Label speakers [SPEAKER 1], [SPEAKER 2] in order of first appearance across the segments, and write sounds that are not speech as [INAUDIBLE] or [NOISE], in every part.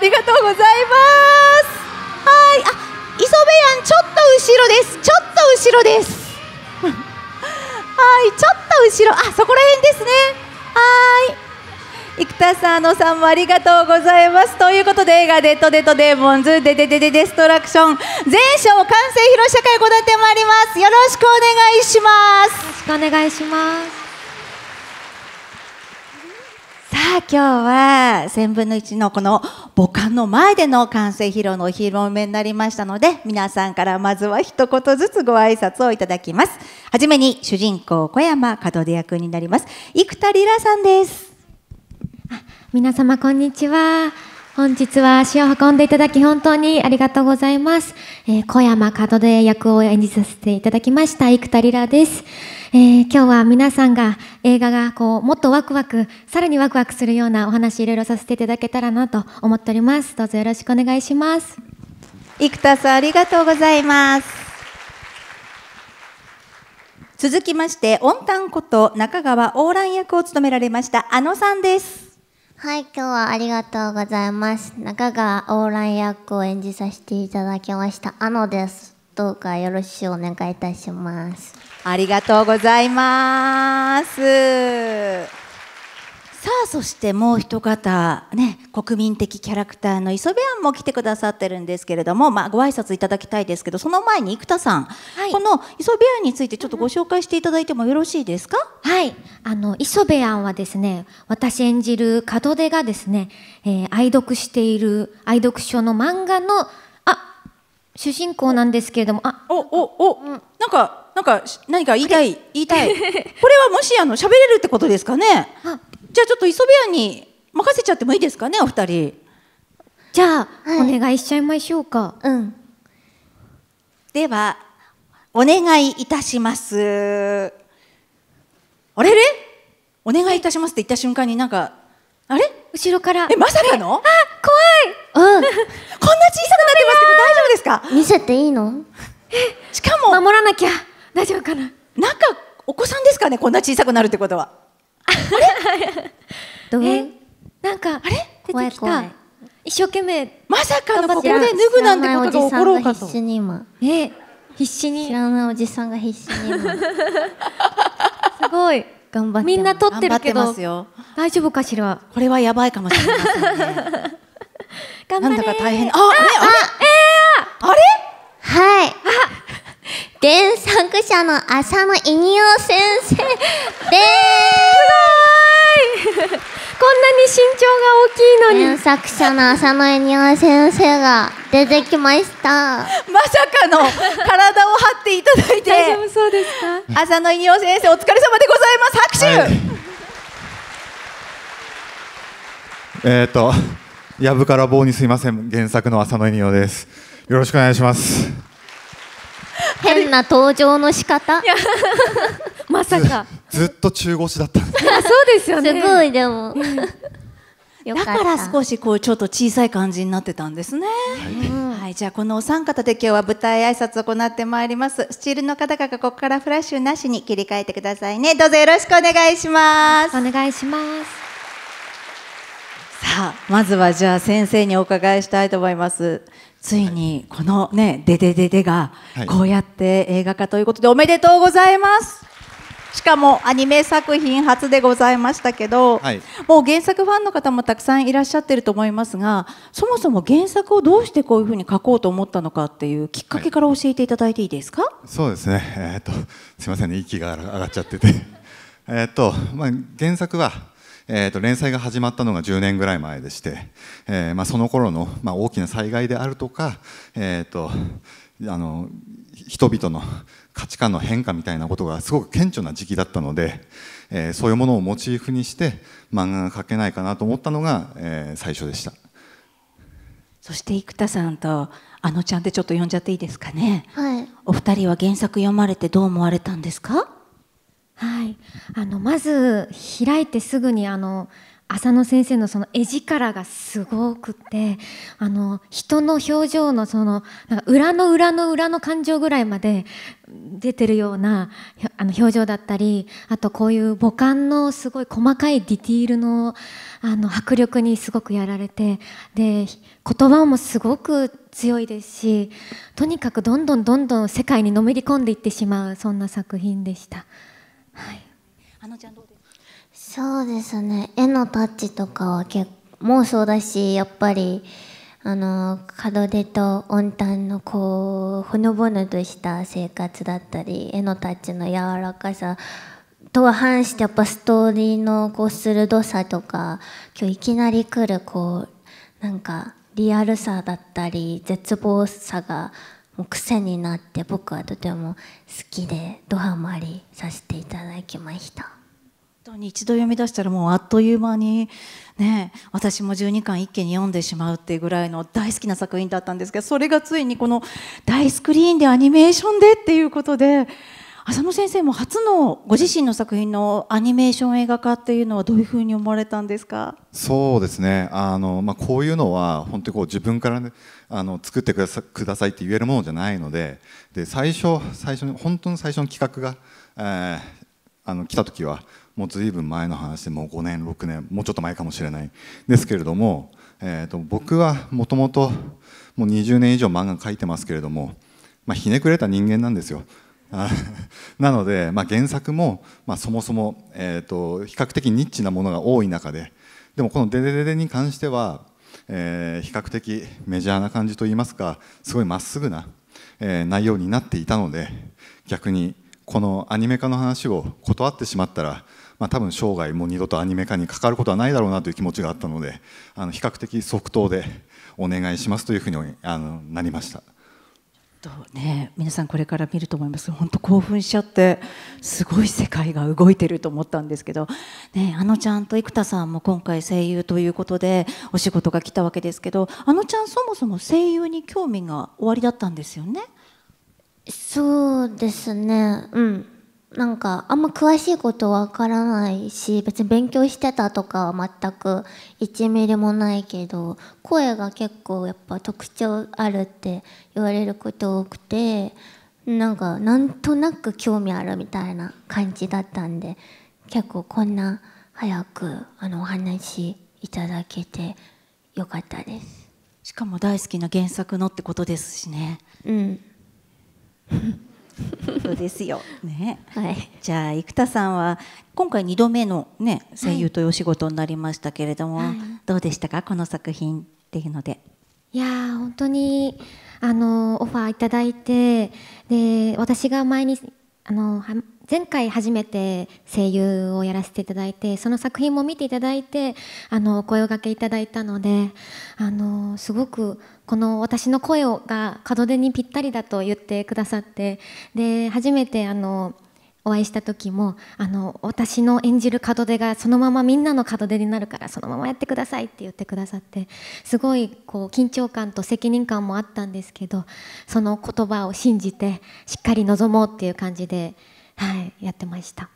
[SPEAKER 1] ありがとうございますはいあ磯部やんちょっと後ろですちょっと後ろです [LAUGHS] はいちょっと後ろあそこらへんですねはい生田さんあのさんもありがとうございますということで映画「デッドデッドデーモンズデデデデデストラクション」全勝完成披露社会ごだてもあります
[SPEAKER 2] よろしくお願いしますよろしくお願いします
[SPEAKER 1] あ今日は1000分の1のこの母艦の前での完成披露のお披露目になりましたので皆さんからまずは一言ずつご挨拶をいただきますはじめに主人公小山門出役になります生田リラさん
[SPEAKER 2] です皆様こんにちは本日は足を運んでいただき本当にありがとうございます、えー、小山門出役を演じさせていただきました生田リラですえー、今日は皆さんが映画がこうもっとワクワクさらにワクワクするようなお話いろいろさせていただけたらなと思っておりますどうぞよろしくお願いします生田さんありがとうございます
[SPEAKER 1] 続きまして温ンこと中川オーラン役を務められましたあのさんで
[SPEAKER 3] すはい今日はありがとうございます中川オーラン役を演じさせていただきましたあのですどうかよろしくお願いいたします。ありがとうございます。さ
[SPEAKER 1] あそしてもう一方ね国民的キャラクターの磯部庵も来てくださってるんですけれども、まあ、ご挨拶いただきたいですけどその前に生田さん、はい、この
[SPEAKER 2] 磯部庵についてちょっとご紹介していただいてもよろしいですか、はいあの磯部庵はですね私演じる門出がですね、えー、愛読している愛読書の漫画の主人公なんですけれども、あ、おおお、なんかなんか何か言いたい言いたい。[LAUGHS] これはもしあの喋れるってことですかね。
[SPEAKER 1] じゃあちょっと磯部屋に任せちゃってもいいですかね、お二人。
[SPEAKER 2] じゃあ、お願いしちゃいましょうか。うん。ではお願
[SPEAKER 1] いいたします。あれれ？お願いいたしますって言った瞬間になんかあれ？後ろからえまさかの？怖い、うん、[LAUGHS] こんな小さくなってますけど大丈夫ですか見せていいのしかも守らなきゃ大丈夫かななんかお子さんですかねこんな小さくなるってことは
[SPEAKER 2] あれ？どうなんかあれ出てきた一生懸命まさかのここで脱ぐなんてことが起ころうかと
[SPEAKER 3] 必死に今
[SPEAKER 2] 必死に知らないおじさんが必死にすごい頑張ってみんな撮ってるけど大丈夫かしらこれはやばいかもしれませんなんだか大変あ、ああれ、えー、あれはい原
[SPEAKER 3] 作者の浅野稲尾先生ですすごいこんなに身長が大きいのに原作者の浅野稲尾先生が出てきましたまさかの体を張っていただいて
[SPEAKER 1] そうですか浅野稲尾先生お疲れ様でございます拍
[SPEAKER 4] 手、はい、えっ、ー、とやぶから棒にすいません原作の浅野恵代ですよろしくお願いします
[SPEAKER 3] 変な登場の仕方 [LAUGHS] まさか
[SPEAKER 4] ずっと中腰だったそ
[SPEAKER 3] うですよねすごいで
[SPEAKER 1] も、うん、だから少しこうちょっと小さい感じになってたんですね、はい、はい、じゃあこのお三方で今日は舞台挨拶を行ってまいりますスチールの方々ここからフラッシュなしに切り替えてくださいねどうぞよろしくお願いしますお願いしますさあまずはじゃあ先生にお伺いしたいと思いますついにこのね「デデデデ」がこうやって映画化ということでおめでとうございますしかもアニメ作品初でございましたけど、はい、もう原作ファンの方もたくさんいらっしゃってると思いますがそもそも原作をどうしてこういうふうに書こうと思ったのかっていうきっかけから教えていただいていいですか、は
[SPEAKER 4] い、そうですね、えー、っとすみませんね息が上がっちゃっててえっと、まあ、原作はえーと、連載が始まったのが10年ぐらい前でして、えーまあ、その頃のまの、あ、大きな災害であるとか、えーと、とあの人々の価値観の変化みたいなことがすごく顕著な時期だったので、えー、そういうものをモチーフにして漫画が描けないかなと思ったのが、えー、最初でした。そして
[SPEAKER 1] 生田さんとあのちゃんってちょっと呼んじゃっていいですかね。はい。お二人は原作読まれてどう思われたんですか？
[SPEAKER 2] はい、あのまず開いてすぐにあの浅野先生のその絵力がすごくてあの人の表情のそのなんか裏の裏の裏の感情ぐらいまで出てるようなあの表情だったりあとこういう母感のすごい細かいディティールのあの迫力にすごくやられてで言葉もすごく強いですしとにかくどんどんどんどん世界にのめり込んでいってしまうそんな作品でした。
[SPEAKER 3] はい。あのちゃんどうですそうですね。絵のタッチとかは結もうそうだし、やっぱりあの門出と温帯のこうほのぼのとした生活だったり、絵のタッチの柔らかさ。とは反してやっぱストーリーのこう鋭さとか今日いきなり来るこうなんかリアルさだったり絶望さがもう癖になって僕はとても好きでドハマりさせていただきました本当に一度読み出したらもうあ
[SPEAKER 1] っという間にね私も12巻一気に読んでしまうっていうぐらいの大好きな作品だったんですけどそれがついにこの大スクリーンでアニメーションでっていうことで浅野先生も初のご自身の作品のアニメーション映画化っていうのはどういうふうに思われたんですか
[SPEAKER 4] そうですねあの、まあ、こういうのは本当にこう自分から、ね、あの作ってくださくださいって言えるものじゃないのでで最初最初に本当の最初の企画が、えー、あの来た時はもう随分前の話でもう5年6年もうちょっと前かもしれないですけれども、えーと、僕はもともともう20年以上漫画描いてますけれども、まあ、ひねくれた人間なんですよ。なので、まあ、原作も、まあ、そもそも、えーと比較的ニッチなものが多い中ででもこの「デデデデ」に関してはえー、比較的メジャーな感じといいますかすごいまっすぐな、えー、内容になっていたので逆にこのアニメ化の話を断ってしまったら、まあ、多分生涯もう二度とアニメ化にかかることはないだろうなという気持ちがあったのであの比較的即答でお願いしますというふうにあのなりました。
[SPEAKER 1] とね皆さんこれから見ると思います本当興奮しちゃってすごい世界が動いてると思ったんですけど、ね、あのちゃんと生田さんも今回声優ということでお仕事が来たわけですけどあのちゃんそもそも声優に興味がおありだったんですよね
[SPEAKER 3] そうですねうんなんかあんま詳しいことわからないし別に勉強してたとかは全く1ミリもないけど声が結構やっぱ特徴あるって言われること多くてなんかなんとなく興味あるみたいな感じだったんで結構こんな早くあのお話いただけてよかったですしかも大好き
[SPEAKER 1] な原作のってことですしねうんそうですよ。ね。はい。じゃあ生田さんは今回2度目のね声優というお仕事になりましたけれども、はい、どうでしたかこの作品っていうので。
[SPEAKER 2] いや本当にあのオファーいただいてで私が前にあの前回初めて声優をやらせていただいてその作品も見ていただいてあのお声をがけいただいたのであのすごくこの私の声をが門出にぴったりだと言ってくださってで初めてあのお会いした時もあの私の演じる門出がそのままみんなの門出になるからそのままやってくださいって言ってくださってすごいこう緊張感と責任感もあったんですけどその言葉を信じてしっかり臨もうっていう感じで、はい、やってました。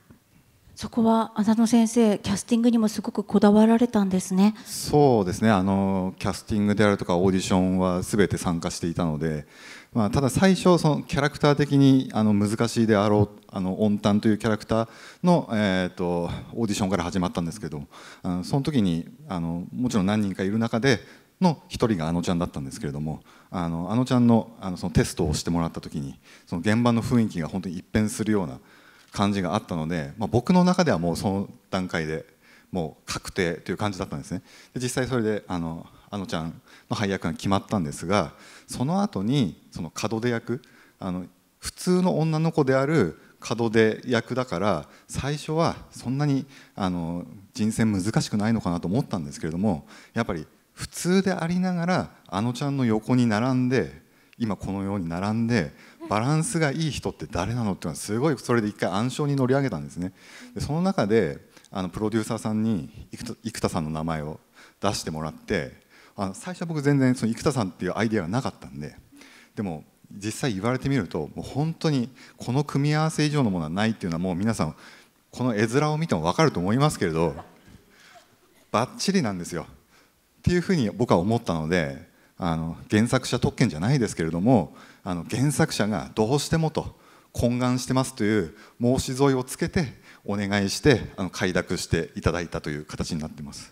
[SPEAKER 2] そこは浅野先生キャスティングにもす
[SPEAKER 1] ごくこだわられたんですね
[SPEAKER 4] そうですねあのキャスティングであるとかオーディションは全て参加していたので、まあ、ただ最初そのキャラクター的にあの難しいであろうあの温暖というキャラクターの、えーと、とオーディションから始まったんですけどあのその時にあのもちろん何人かいる中での一人があのちゃんだったんですけれどもあのあのちゃんのあのそのテストをしてもらった時にその現場の雰囲気が本当に一変するような。感じがあったので、まあ、僕の中ではもうその段階でもう確定という感じだったんですねで実際それであのあのちゃんの配役が決まったんですがその後にその門出役あの普通の女の子である門出役だから最初はそんなにあの人選難しくないのかなと思ったんですけれどもやっぱり普通でありながらあのちゃんの横に並んで今このように並んでバランスがいい人って誰なのっていうのはすごいそれで一回暗礁に乗り上げたんですねでその中であのプロデューサーさんに生田さんの名前を出してもらってあの最初は僕全然その生田さんっていうアイデアがなかったんででも実際言われてみるともう本当にこの組み合わせ以上のものはないっていうのはもう皆さんこの絵面を見ても分かると思いますけれどばっちりなんですよ。っていうふうに僕は思ったのであの原作者特権じゃないですけれどもあの原作者がどうしてもと懇願してますという申し添えをつけてお願いしてあの快諾していただいたという形になっています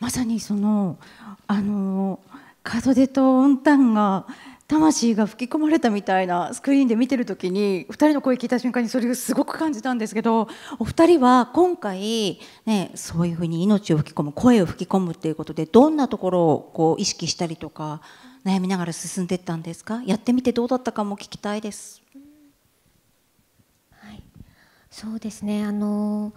[SPEAKER 1] まさにそのあの門出と運ンが魂が吹き込まれたみたいなスクリーンで見てる時に2人の声聞いた瞬間にそれをすごく感じたんですけどお二人は今回、ね、そういうふうに命を吹き込む声を吹き込むっていうことでどんなところをこう意識したりとか悩みながら進んでいったんですかやってみてどうだったかも聞きたいです。
[SPEAKER 2] はい、そうですねあの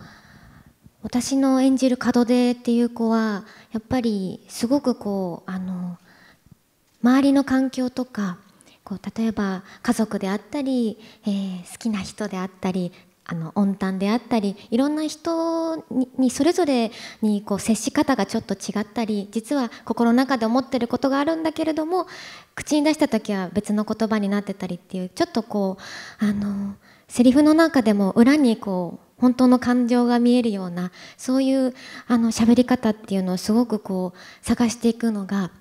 [SPEAKER 2] 私の演じる門出っていう子はやっぱりすごくこうあの周りの環境とかこう例えば家族であったり、えー、好きな人であったりあの温暖であったりいろんな人にそれぞれにこう接し方がちょっと違ったり実は心の中で思ってることがあるんだけれども口に出した時は別の言葉になってたりっていうちょっとこうあのセリフの中でも裏にこう本当の感情が見えるようなそういうあの喋り方っていうのをすごくこう探していくのが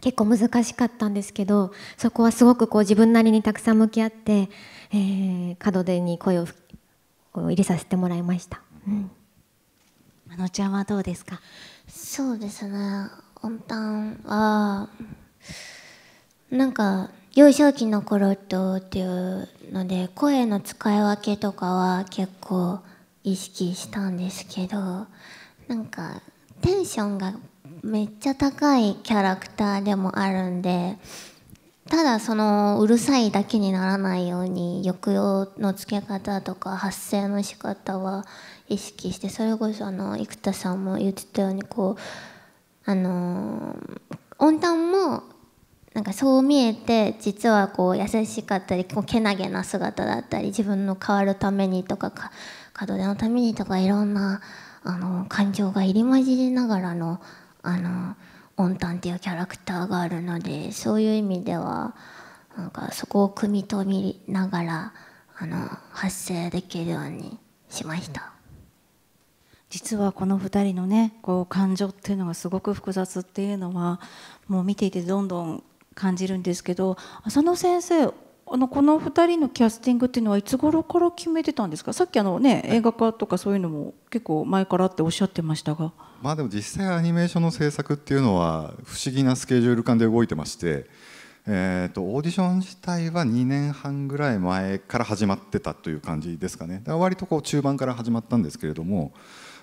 [SPEAKER 2] 結構難しかったんですけどそこはすごくこう自分なりにたくさん向き合って、えー、門出に声を吹き入れさせてもらいました。うん。あのちゃんはどうですか。
[SPEAKER 3] そうですね。音端は。なんか幼少期の頃とっていうので声の使い分けとかは結構意識したんですけどなんかテンションがめっちゃ高いキャラクターでもあるんでただそのうるさいだけにならないように抑揚のつけ方とか発声の仕方は意識してそれこそあの生田さんも言ってたようにこうあの温暖もなんかそう見えて実はこう優しかったりこうけなげな姿だったり自分の変わるためにとかか門出のためにとかいろんなあの感情が入り混じりながらのあのオンタンっていうキャラクターがあるのでそういう意味ではなんかそこを汲み取りながらあの発声できるようにしました。実はこの2人の
[SPEAKER 1] ねこう感情っていうのがすごく複雑っていうのはもう見ていてどんどん感じるんですけど浅野先生あのこの2人のキャスティングっていうのはいつ頃から決めてたんですかさっきあの、ね、映画化とかそういうのも結構前からっておっしゃってましたが。
[SPEAKER 4] まあでも実際アニメーションの制作っていうのは不思議なスケジュール感で動いてまして、えーと、オーディション自体は2年半ぐらい前から始まってたという感じですかねだから割とこう中盤から始まったんですけれども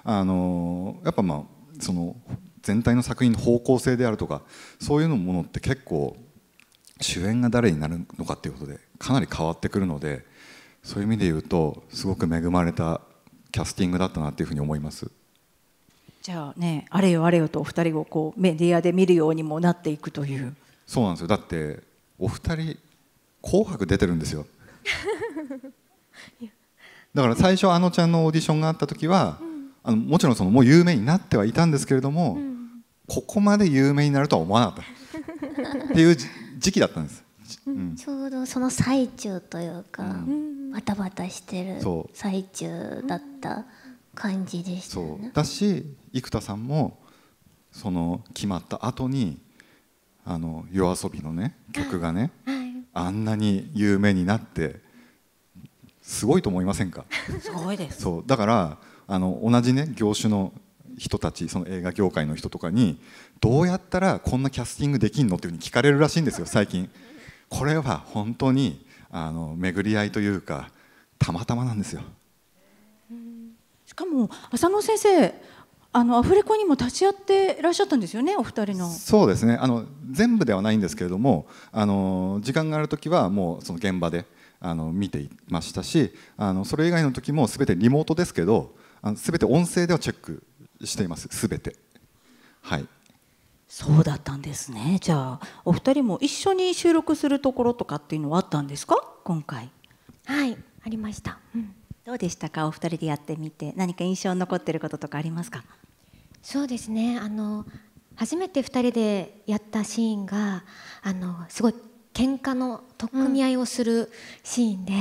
[SPEAKER 4] あのやっぱまあその全体の作品の方向性であるとかそういうのものって結構主演が誰になるのかっていうことでかなり変わってくるのでそういう意味で言うとすごく恵まれたキャスティングだったなっていうふうに思います。
[SPEAKER 3] じ
[SPEAKER 1] ゃあねあれよあれよとお二人をこうメディアで見るようにもなっていくという
[SPEAKER 4] そうなんですよだってお二人「紅白」出てるんですよだから最初あのちゃんのオーディションがあった時は、うん、あのもちろんそのもう有名になってはいたんですけれども、うん、ここまで有名になるとは思わなか
[SPEAKER 3] ったっていう
[SPEAKER 4] 時期だったんです、
[SPEAKER 3] うん、ちょうどその最中というか、バタバタしてる最中だった。感じでしたね。だ
[SPEAKER 4] し生田さんもその決まった後にあの夜遊びのね曲がね、はい、あんなに有名になってすごいと思いませんか
[SPEAKER 1] すごいです
[SPEAKER 4] そうだからあの同じね業種の人たちその映画業界の人とかにどうやったらこんなキャスティングできんのっていうふうに聞かれるらしいんですよ最近。これは本当にあの巡り合いというかたまたまなんですよ。
[SPEAKER 1] しかも浅野先生あのアフレコにも立ち会っていらっしゃったんですよねお二人の
[SPEAKER 4] そうですねあの全部ではないんですけれどもあの時間がある時はもうその現場であの見ていましたしあのそれ以外の時も全てリモートですけどあの全て音声ではチェックしています全てはい
[SPEAKER 1] そうだったんですねじゃあお二人も一緒に収録するところとかっていうのはあったんですか今回
[SPEAKER 2] はいありました、うん
[SPEAKER 1] どうでしたかお二人でやってみて何か印象に残ってることとかありますか
[SPEAKER 2] そうですねあの初めて2人でやったシーンがあのすごい喧嘩の取っ組み合いをするシーンで、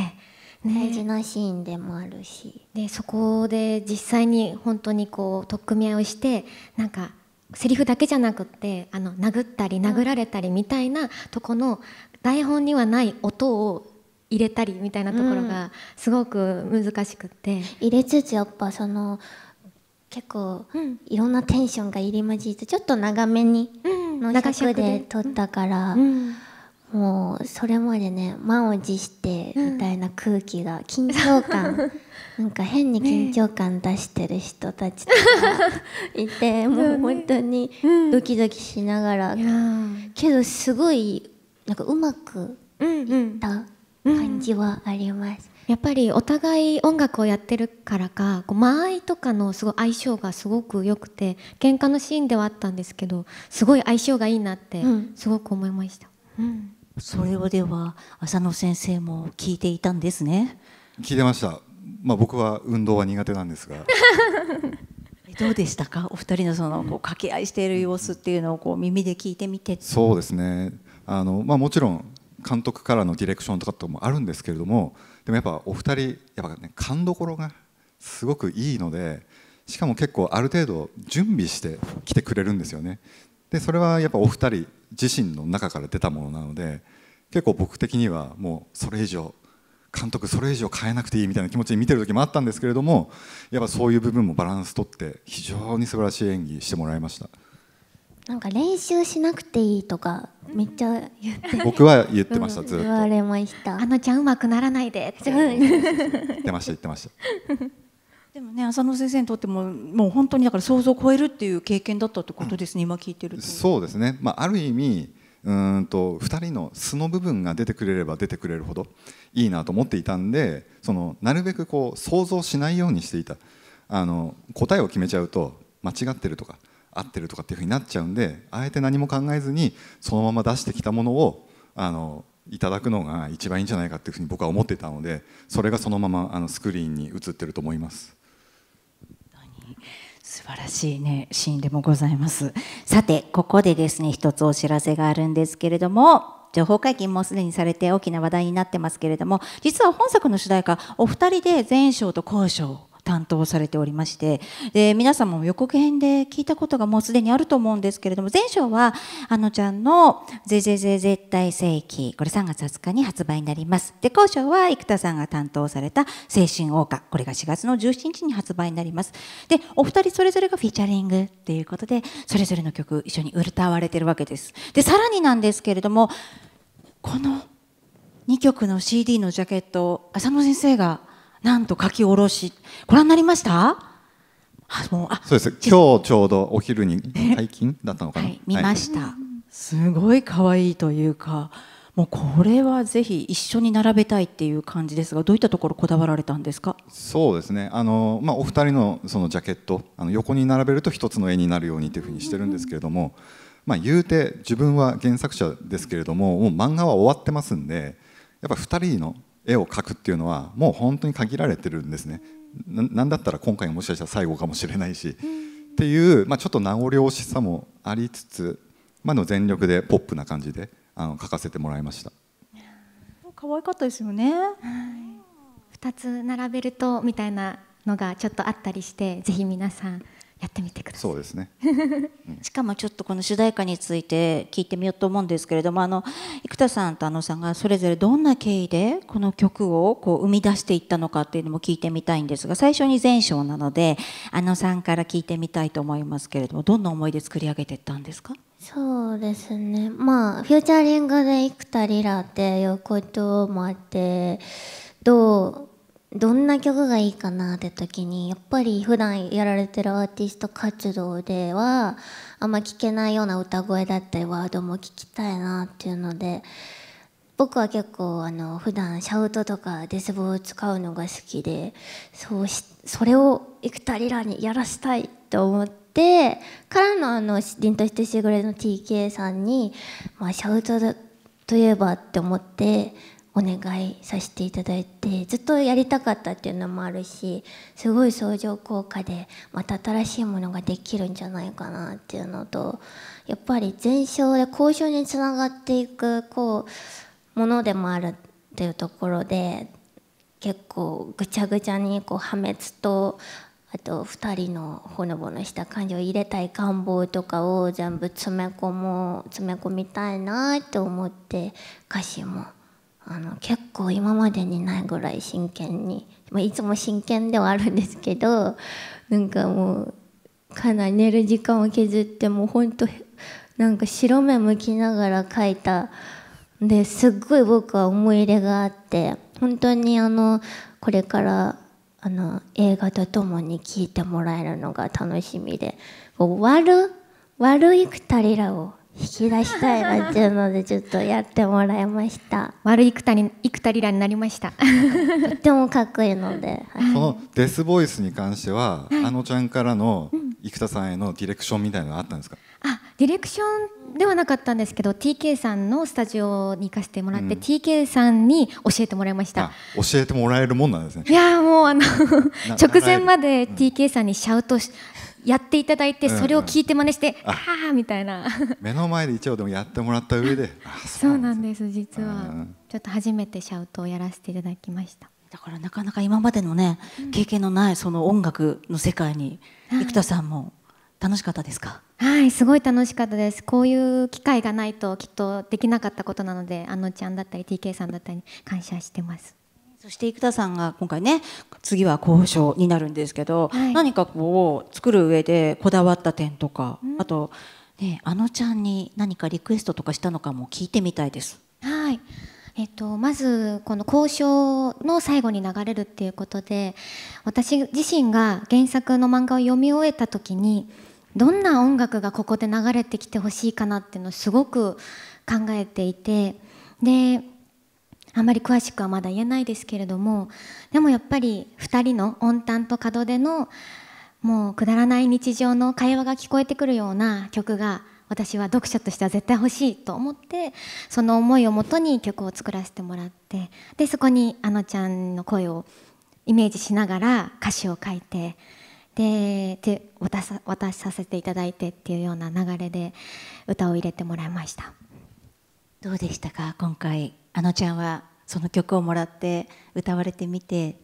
[SPEAKER 2] うん、ね、大事なシーンでもあるしでそこで実際に本当にこう取っ組み合いをしてなんかセリフだけじゃなくってあの殴ったり殴られたりみたいなとこの台本にはない音を入れたりみたいなところがすごく難しくて、うん、入れつつやっぱその結構、いろん
[SPEAKER 3] なテンションが入り混じってちょっと長めにの尺で撮ったから、うん、もうそれまでね満を持してみたいな空気が緊張感 [LAUGHS] なんか変に緊張感出してる人たちとかいて、もう本当にドキドキしながら、けどすごいなんかうまくいった。感じはあります。
[SPEAKER 2] やっぱりお互い音楽をやってるからかこう間合いとかのすごい相性がすごく良くて喧嘩のシーンではあったんですけどすごい相性がいいなってすごく思いました、うん、うん、
[SPEAKER 1] それをでは浅野先生も聞いていたんですね
[SPEAKER 4] 聞いてました、まあ、僕は運動は苦手なんですが [LAUGHS]
[SPEAKER 1] どうでしたかお二人のそのこう掛け合いしている様子っていうのをこう耳で聞いてみてそ
[SPEAKER 4] うですねあの、まあ、もちろん監督からのディレクションとかともあるんですけれどもでもやっぱお二人やっぱね勘どころがすごくいいのでしかも結構ある程度準備して来てくれるんですよねでそれはやっぱお二人自身の中から出たものなので結構僕的にはもうそれ以上監督それ以上変えなくていいみたいな気持ちで見てる時もあったんですけれどもやっぱそういう部分もバランスとって非常に素晴らしい演技してもらいました。
[SPEAKER 3] なんか練習しなくていいとかめっちゃ言って僕は言ってました、ずっと言われましたあのちゃんうまくならないでって [LAUGHS] 言
[SPEAKER 1] って
[SPEAKER 4] ました言ってました
[SPEAKER 1] でもね浅野先生にとってももう本当にだから想像を超えるっていう経験だったってことですね、うん、今聞いてる
[SPEAKER 4] そうですねまあある意味うんと2人の素の部分が出てくれれば出てくれるほどいいなと思っていたんでそのなるべくこう想像しないようにしていたあの答えを決めちゃうと間違ってるとか合ってるとかっていうふうになっちゃうんであえて何も考えずにそのまま出してきたものをあのいただくのが一番いいんじゃないかっていうふうに僕は思ってたのでそれがそのままあのスクリーンに映ってると思います。
[SPEAKER 1] 素晴らしいねシーンでもございますさてここでですね一つお知らせがあるんですけれども情報解禁もすでにされて大きな話題になってますけれども実は本作の主題歌お二人で前哨と後哨担当されておりましてで皆様も予告編で聞いたことがもうすでにあると思うんですけれども前章はあのちゃんの「ぜぜぜ絶対正規」これ3月20日に発売になりますで後章は生田さんが担当された「精神王家、これが4月の17日に発売になりますでお二人それぞれがフィーチャリングっていうことでそれぞれの曲一緒に歌われてるわけですでさらになんですけれどもこの2曲の CD のジャケット浅野先生がなんと書き下ろしご覧になりました
[SPEAKER 4] あもうあそうです今日ちょうどお昼に解禁だったのかな、はい、
[SPEAKER 1] 見ました、はい、すごい可愛いというかもうこれはぜひ一緒に並べたいっていう感じですがどういったところこだわられた
[SPEAKER 4] んですかそうですねあの、まあ、お二人のそのジャケットあの横に並べると一つの絵になるようにというふうにしてるんですけれども、まあ、言うて自分は原作者ですけれどももう漫画は終わってますんでやっぱ二人の絵を描くっていうのはもう本当に限られてるんですね。何だったら今回もしかしたら最後かもしれないし、っていう、まあ、ちょっと名残惜しさもありつつ、まあ、の全力でポップな感じであの書かせてもらいました
[SPEAKER 2] 可愛かったですよね、はい、2つ並べるとみたいなのがちょっとあったりしてぜひ皆さんや
[SPEAKER 4] ってみてくださいそうですね、
[SPEAKER 2] [LAUGHS] うん、しかもちょっとこの主題歌について聞いてみようと思うんですけれどもあの
[SPEAKER 1] 生田さんとあのさんがそれぞれどんな経緯でこの曲をこう生み出していったのかっていうのも聞いてみたいんですが最初に前章なのであのさんから聞いてみたいと思いますけれどもどんな思いで作り上げていったんですか
[SPEAKER 3] そうですねまあフューチャリングで生田リラっていうことってどうどんな曲がいいかなって時にやっぱり普段やられてるアーティスト活動ではあんま聞けないような歌声だったりワードも聞きたいなっていうので僕は結構あの普段シャウトとかデスボを使うのが好きでそうしそれを幾田リらにやらしたいと思ってからのあの凛としてしぐれの TK さんに、まあ、シャウトといえばって思ってお願いさせていただいてずっとやりたかったっていうのもあるしすごい相乗効果でまた新しいものができるんじゃないかなっていうのとやっぱり全勝で交渉につながっていくこうものでもあるっていうところで結構ぐちゃぐちゃにこう破滅とあと2人のほのぼのした感情を入れたい願望とかを全部詰め込もう詰め込みたいなって思って歌詞もあの結構今までにないぐらい真剣に、まあ、いつも真剣ではあるんですけどなんかもうかなり寝る時間を削ってもうほんとなんか白目向きながら描いたですっごい僕は思い入れがあって本当にあのこれからあの映画とともに聴いてもらえるのが楽しみで「悪悪いくたりらを」引き出したいなっていうのでちょっとやってもらいました悪いくたりいくたりらになりましたとてもかっこいいの
[SPEAKER 2] で、はい、その
[SPEAKER 4] デスボイスに関しては、はい、あのちゃんからの生田さんへのディレクションみたいなのあったんですか、
[SPEAKER 2] あディレクションではなかったんですけど TK さんのスタジオに行かせてもらって、うん、TK さんに教えてもらいました
[SPEAKER 4] 教えてもらえるもんなんですねい
[SPEAKER 2] やもうあの [LAUGHS] 直前まで TK さんにシャウトし、うんやっていただいてそれを聞いて真似して、ああみたいな
[SPEAKER 4] 目の前で一応でもやってもらった上で
[SPEAKER 2] [LAUGHS] そうなんです実はちょっと初めてシャウトをやらせていただきましただからなかなか今ま
[SPEAKER 1] でのね、うん、経験のないその音楽の世界に、はい、生田さんも楽しかったですか
[SPEAKER 2] はいすごい楽しかったですこういう機会がないときっとできなかったことなのであのちゃんだったり TK さんだったり感謝してますそして生田さんが今回ね
[SPEAKER 1] 次は交渉になるんですけど、はい、何かこう作る上でこだわった点とか、うん、あと、ね、あのちゃんに何かリクエストとかしたのかも聞いてみたいです。
[SPEAKER 2] はいえっと、まずこの交渉の最後に流れるっていうことで私自身が原作の漫画を読み終えた時にどんな音楽がここで流れてきてほしいかなっていうのをすごく考えていてであんまり詳しくはまだ言えないですけれどもでもやっぱり2人の温暖と門出のもうくだらない日常の会話が聞こえてくるような曲が私は読者としては絶対欲しいと思ってその思いをもとに曲を作らせてもらってでそこにあのちゃんの声をイメージしながら歌詞を書いてでで渡さ渡させていただいてっていうような流れで歌を入れてもらいましたどう
[SPEAKER 3] でした
[SPEAKER 1] か今回あのちゃんはその曲をもらって歌われてみて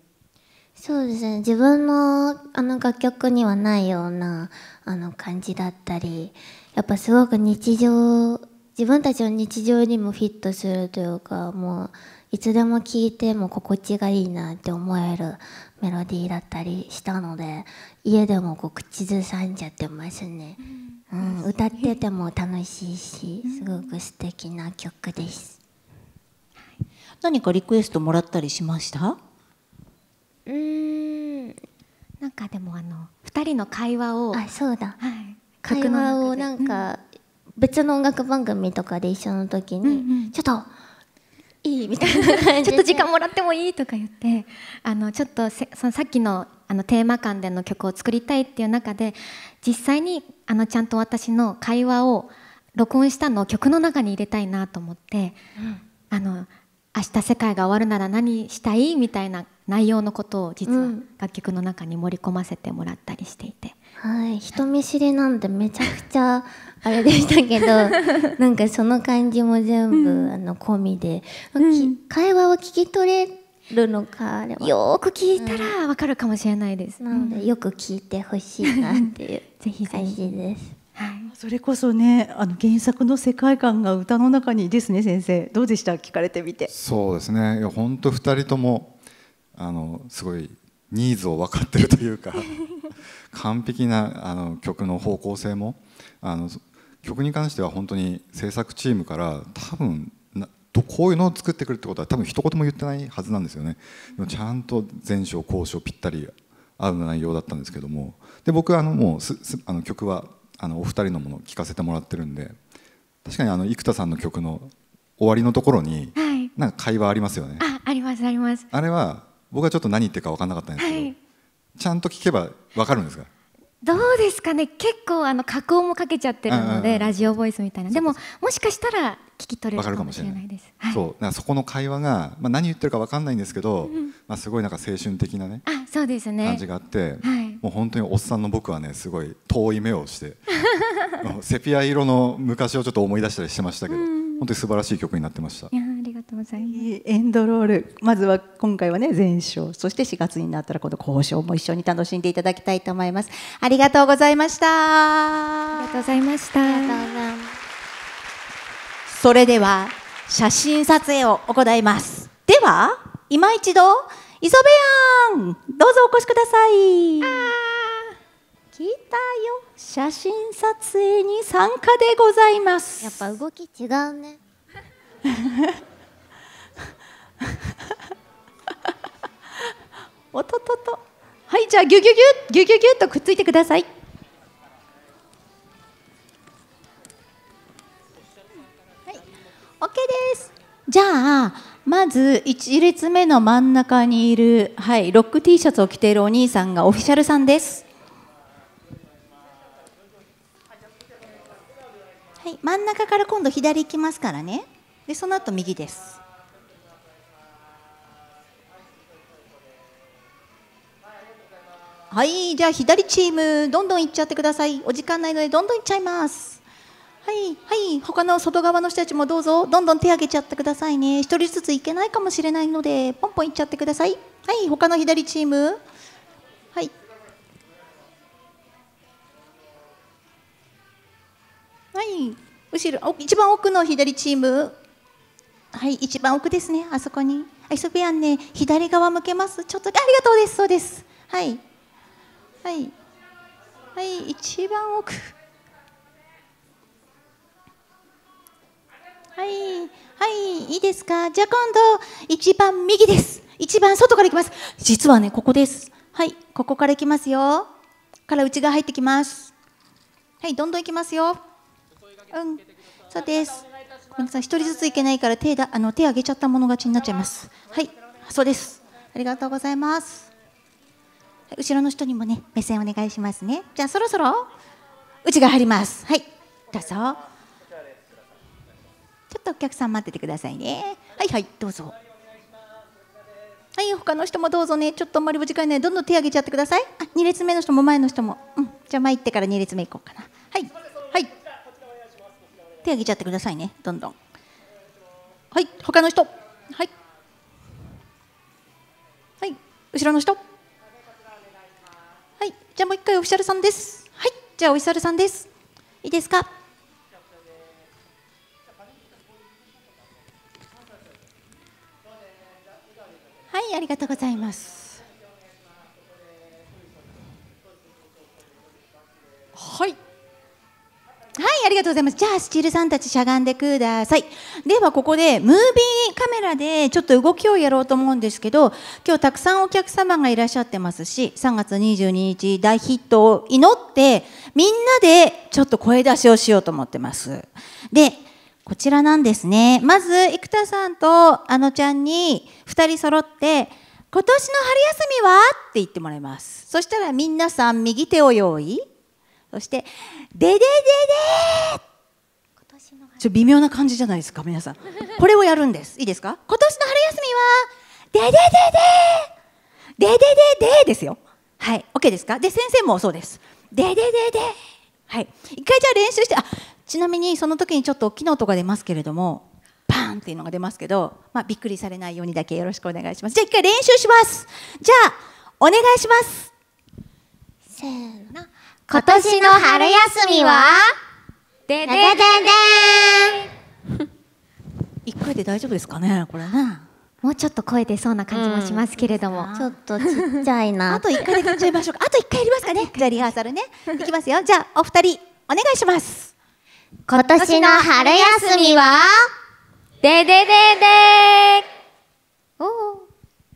[SPEAKER 3] そうですね自分のあの楽曲にはないようなあの感じだったりやっぱすごく日常自分たちの日常にもフィットするというかもういつでも聴いても心地がいいなって思えるメロディーだったりしたので家でもこう口ずさんじゃってますね、うん、うん、歌ってても楽しいし、すごく素敵な曲です。
[SPEAKER 1] 何かリクエストもらったりしました
[SPEAKER 2] うんなんかでもあの2人の会話をあそうだ、はい、会話をなんか、
[SPEAKER 3] 別の音楽番組とかで一緒の時に、うんうん、ちょっ
[SPEAKER 2] といいみたいな感じちょっと時間もらってもいいとか言ってあのちょっとそのさっきのあのテーマ間での曲を作りたいっていう中で実際にあのちゃんと私の会話を録音したのを曲の中に入れたいなと思って、うん、あの明日世界が終わるなら何したいみたいな内容のことを実は楽曲の中に盛り込ませてもらったりしていて、
[SPEAKER 3] うん、はい人見知りなんでめちゃくちゃあれでしたけど [LAUGHS] なんかその感じも全部、うん、あの込みで、うん、会話を聞き取れるのかあれよく聞いたらわかるかもしれないです、なのでよく聞いてほしいなっていう [LAUGHS] ぜひ感じで
[SPEAKER 1] すそれこそねあの原作の世界観が歌の中にですね先生どうでした聞かれてみて
[SPEAKER 4] そうですね本当2人ともあのすごいニーズを分かってるというか [LAUGHS] 完璧なあの曲の方向性もあの曲に関しては本当に制作チームから多分こういうのを作ってくるってことは多分一言も言ってないはずなんですよねでもちゃんと前章後章ぴったり合う内容だったんですけどもで僕あのもうあの曲はあのお二人のもの聞かせてもらってるんで確かにあの生田さんの曲の終わりのところに、はい、なんか会話ありますよね
[SPEAKER 2] あありますあります
[SPEAKER 4] あれは僕はちょっと何言ってるか分かんなかったんですけど、はい、ちゃんと聞けば分かるんですか
[SPEAKER 2] どうですかね結構あの加工もかけちゃってるのでラジオボイスみたいなでももしかしたら聞き取れるかもしれないです、はい、
[SPEAKER 4] そうそこの会話が、まあ、何言ってるか分かんないんですけど、うん、まあ、すごいなんか青春的なね
[SPEAKER 2] あそうですね感じ
[SPEAKER 4] があって、はい、もう本当におっさんの僕はねすごい遠い目をして [LAUGHS] セピア色の昔をちょっと思い出したりしてましたけど、うん、本当に素晴らしい曲になってました
[SPEAKER 1] い
[SPEAKER 2] やありがとうございます
[SPEAKER 1] エンドロールまずは今回はね全勝そして4月になったらこの交渉も一緒に楽しんでいただきたいと思いますありがとうございましたありがとうございましたそれでは写真撮影を行いますでは今一度磯部やんどうぞお越しください聞いたよ写真撮影に参加でございますやっぱ動き違うねおとととはいじゃあギュギュギュギュギュギュっとくっついてくださいはいオッケーですじゃあまず1列目の真ん中にいる、はい、ロック T シャツを着ているお兄さんがオフィシャルさんです。はい、真ん中から今度左行きますからね。で、その後右です。はい、じゃあ左チームどんどん行っちゃってください。お時間ないのでどんどん行っちゃいます。はいはい他の外側の人たちもどうぞどんどん手挙げちゃってくださいね1人ずついけないかもしれないのでポンポンいっちゃってくださいはい他の左チームはいはい後ろ一番奥の左チームはい一番奥ですねあそこにアイソペアンね左側向けますちょっとありがとうですそうですはいはい
[SPEAKER 3] はい一番奥
[SPEAKER 1] はいはいいいですかじゃあ今度一番右です一番外からいきます実はねここですはいここからいきますよから内側入ってきますはいどんどんいきますようんそうですごめんなさい一人ずついけないから手だあの手上げちゃった者勝ちになっちゃいますはいそうですありがとうございます後ろの人にもね目線お願いしますねじゃあそろそろ内側入りますはいどうぞちょっとお客さん待っててくださいねはいはいどうぞはい他の人もどうぞねちょっとあんまりお時間ないどんどん手挙げちゃってくださいあ2列目の人も前の人もうんじゃあ前行ってから2列目行こうかなはいはい手挙げちゃってくださいねどんどんはい他の人はいはい後ろの人はいじゃあもう一回オフィシャルさんですはいじゃあオフィシャルさんですいいですか、ありがとうございます。はい。はい、ありがとうございます。じゃあ、スチールさんたちしゃがんでください。では、ここで、ムービーカメラでちょっと動きをやろうと思うんですけど、今日たくさんお客様がいらっしゃってますし、3月22日大ヒットを祈って、みんなでちょっと声出しをしようと思ってます。で、こちらなんですね。まず、生田さんとあのちゃんに2人揃って、今年の春休みはって言ってもらいます。そしたら、みんなさん、右手を用意。そして、ででででちょ微妙な感じじゃないですか、皆さん。これをやるんです。いいですか今年の春休みは、ででででででででですよ。はい、OK ですかで、先生もそうです。でででではい。一回じゃあ練習して、あちなみにその時にちょっと大きな音が出ますけれどもパーンっていうのが出ますけど、まあ、びっくりされないようにだけよろしくお願いしますじゃあ一回練習しますじゃあお願いします
[SPEAKER 2] せーの
[SPEAKER 1] 今年の春休みは
[SPEAKER 2] でででで一回で大丈夫ですかねこれねもうちょっと声出そうな感じもしますけれども、うん、ちょっとちっ
[SPEAKER 1] ちゃいな [LAUGHS] あと一回で聞いちゃいましょうかあと一回やりますかね [LAUGHS] じゃあリハーサルねいきますよじゃあお二人お願いします今年の春休みは、でででで
[SPEAKER 2] おお。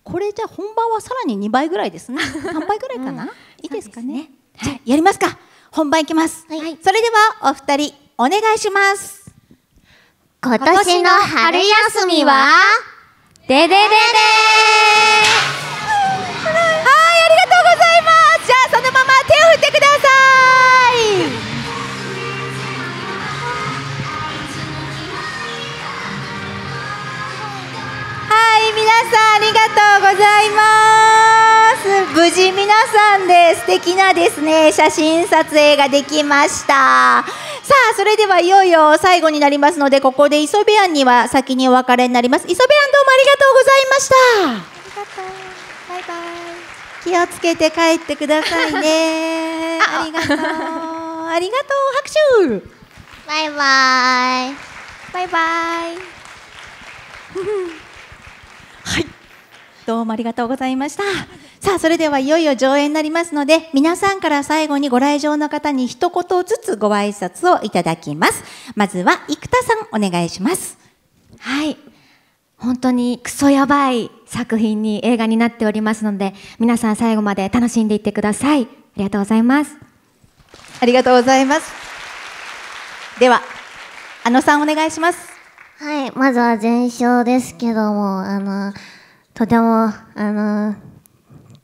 [SPEAKER 2] こ
[SPEAKER 1] れじゃ本番はさらに2倍ぐらいですね。3 [LAUGHS] 倍ぐらいかな、うん、いいですかね。ねはい、やりますか。本番いきます。はい、それでは、お二人、お願いします。
[SPEAKER 3] 今年の春休みは、
[SPEAKER 1] でででではい、ありがとうございます。じゃあ、そのまま手を振ってください。じ皆さんで素敵なですね写真撮影ができましたさあそれではいよいよ最後になりますのでここで磯部庵には先にお別れになります磯部庵どうもありがとうございましたありがとうバイバイ気をつけて帰ってくださいね [LAUGHS] ありがとうありがとう拍手バイバイバイバイ [LAUGHS] はいどうもありがとうございましたさあそれではいよいよ上演になりますので皆さんから最後にご来場の方に一言ずつご
[SPEAKER 2] 挨拶をいただきますまずは生田さんお願いしますはい本当にクソやばい作品に映画になっておりますので皆さん最後まで楽しんでいってくださいありがとうございますありがとうございますではあのさんお願いしますはいまずは全
[SPEAKER 3] 勝ですけどもあのとてもあの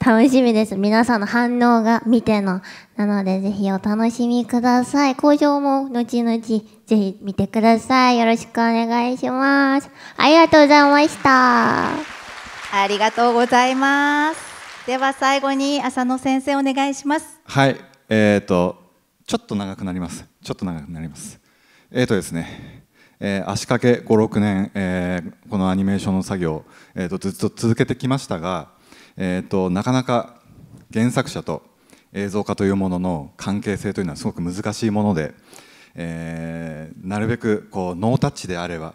[SPEAKER 3] 楽しみです。皆さんの反応が見ての。なので、ぜひお楽しみください。工場も後々、ぜひ見てください。よろしくお願いします。ありがとうございました。
[SPEAKER 1] ありがとう
[SPEAKER 3] ございます。
[SPEAKER 1] では最後に浅野先生お願いします。
[SPEAKER 4] はい、えっ、ー、とちょっと長くなります。ちょっと長くなります。えっ、ー、とですね、えー、足掛け5、6年、えー、このアニメーションの作業、えーと、とずっと続けてきましたが、えーと、なかなか原作者と映像化というものの関係性というのはすごく難しいもので、えー、なるべくこうノータッチであれば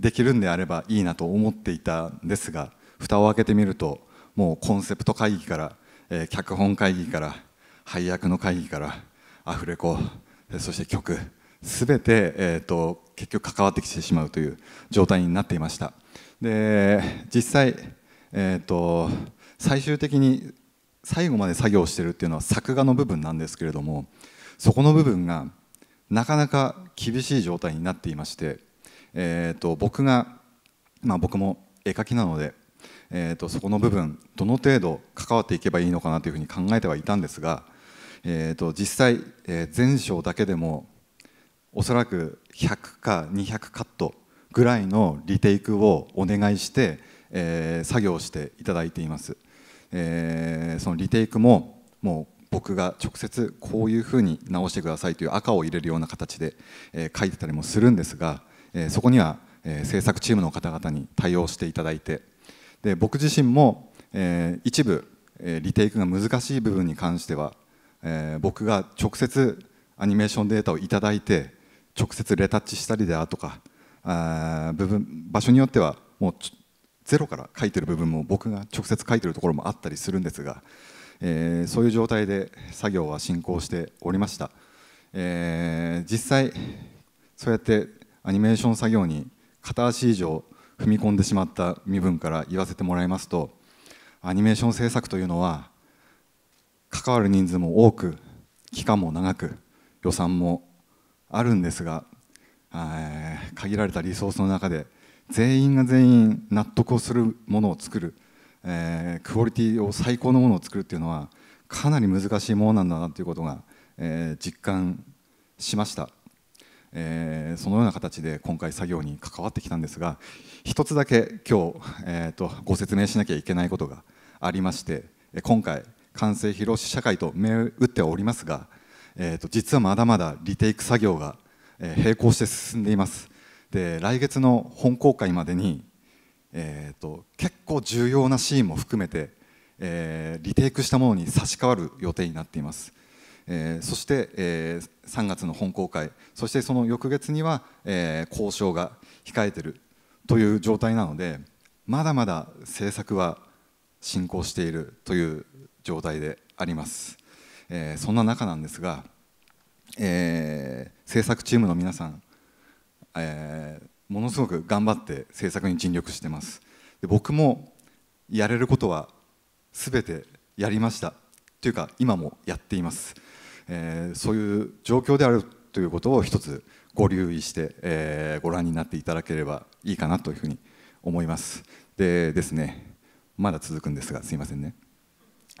[SPEAKER 4] できるんであればいいなと思っていたんですが蓋を開けてみるともうコンセプト会議から、えー、脚本会議から配役の会議からアフレコそして曲すべて、えーと、結局関わってきてしまうという状態になっていましたで実際、えーと最終的に最後まで作業してるっていうのは作画の部分なんですけれどもそこの部分がなかなか厳しい状態になっていまして、えー、と僕が、まあ、僕も絵描きなので、えー、とそこの部分どの程度関わっていけばいいのかなというふうに考えてはいたんですが、えー、と実際、え全章だけでもおそらく100か200カットぐらいのリテイクをお願いして、え作業していただいています。えー、そのリテイクももう僕が直接こういうふうに直してくださいという赤を入れるような形で、えー、書いてたりもするんですが、えー、そこには、えー、制作チームの方々に対応していただいてで僕自身も、えー、一部、えー、リテイクが難しい部分に関しては、えー、僕が直接アニメーションデータをいただいて直接レタッチしたりだとかあ部分場所によってはもうゼロから書いてる部分も僕が直接書いてるところもあったりするんですが、えー、そういう状態で作業は進行しておりました、えー、実際そうやってアニメーション作業に片足以上踏み込んでしまった身分から言わせてもらいますとアニメーション制作というのは関わる人数も多く期間も長く予算もあるんですが限られたリソースの中で全員が全員納得をするものを作る、えー、クオリティを最高のものを作るっていうのはかなり難しいものなんだなということが、えー、実感しました、えー、そのような形で今回作業に関わってきたんですが一つだけ今日、えーと、ご説明しなきゃいけないことがありまして今回完成披露試写会と銘打っておりますが、えーと、と実はまだまだリテイク作業が並行して進んでいますで来月の本公開までに、えーと、結構重要なシーンも含めて、えー、リテイクしたものに差し替わる予定になっています、えー、そして、えー、3月の本公開そしてその翌月には、え交渉が控えてるという状態なのでまだまだ制作は進行しているという状態であります、えそんな中なんですが、え制作チームの皆さんえー、ものすごく頑張って制作に尽力してますで僕もやれることは全てやりましたというか今もやっています、えー、そういう状況であるということを一つご留意して、えー、ご覧になっていただければいいかなというふうに思いますでですねまだ続くんですがすいませんね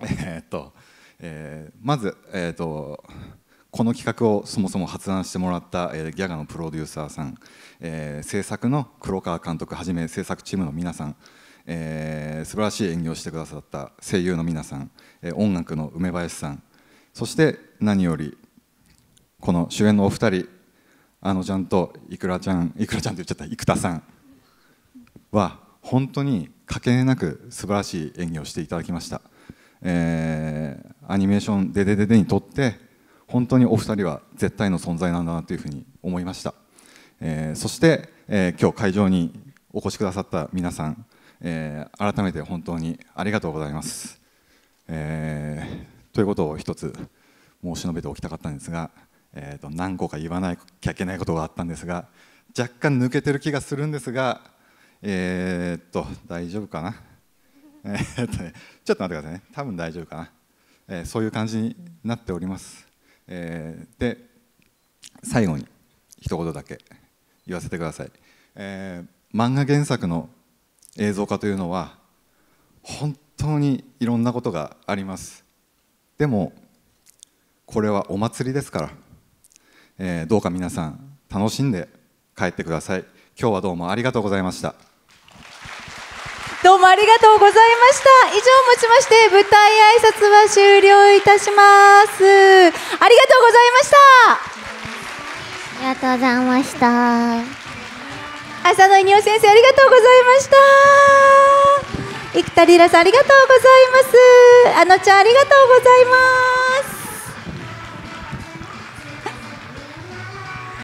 [SPEAKER 4] えー、っと、えー、まずえー、っとこの企画をそもそも発案してもらった、えー、ギャガのプロデューサーさん、えー、制作の黒川監督はじめ制作チームの皆さん、えー、素晴らしい演技をしてくださった声優の皆さん、えー、音楽の梅林さんそして何よりこの主演のお二人あのちゃんといくらちゃんいくらちゃんって言っちゃった生田さんは本当にかけねなく素晴らしい演技をしていただきました、えー、アニメーション「デデデデ」にとって本当にお二人は絶対の存在なんだなというふうに思いました、えー、そして、えー、今日会場にお越しくださった皆さん、えー、改めて本当にありがとうございます、えー、ということを一つ申し述べておきたかったんですが、えーと、何個か言わなきゃいけないことがあったんですが若干抜けてる気がするんですがえー、っと大丈夫かな [LAUGHS] えっとちょっと待ってくださいね多分大丈夫かな、えー、そういう感じになっておりますえー、で最後に一言だけ言わせてください、えー、漫画原作の映像化というのは本当にいろんなことがありますでもこれはお祭りですから、えー、どうか皆さん楽しんで帰ってください今日はどうもありがとうございました
[SPEAKER 1] もありがとうございました以上もちまして舞台挨拶は終了いたしますありがと
[SPEAKER 3] うございましたありがとうございました
[SPEAKER 1] 浅野稲尾先生ありがとうございました生田リラさんありがとうございますあのちゃんありがとうござい
[SPEAKER 2] ます